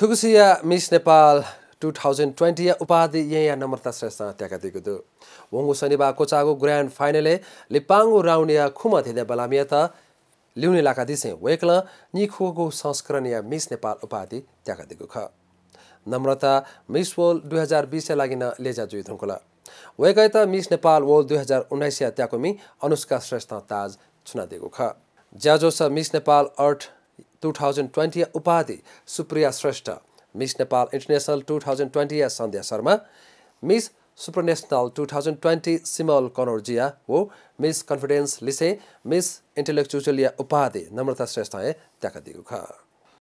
थुकुसिया miss Nepal two thousand twenty उपाधि यहाँ नम्रता श्रेष्ठ त्यहाँका दिएको थियो वङ्गु शनिबार कोचाको ग्रान्ड फाइनले लिपाङ्गु राउनिया खुमा थिदे बलामिया त लिउने लाका दिसे वेक्ल निखोको संस्करण या मिस नेपाल उपाधि त्यहाँका दिएको ख नम्रता मिस वर्ल्ड दुई हजार बिसका लागि लेजा जुई थुङ्कुला वेकै त मिस नेपाल वर्ल्ड दुई हजार उन्नाइस या त्याको मि अनुष्का श्रेष्ठ ताज दिएको ख ज्याजो छ miss Nepal earth two thousand twenty उपाधि Supriya Shrestha miss Nepal international two thousand twenty Sandhya Sharma miss supranational two thousand twenty Simal Kanaujia हो मिस कन्फिडेन्स लिसे मिस इन्टेलेक्चुचलिया उपाधि नम्रता श्रेष्ठ त्याका दिगु ख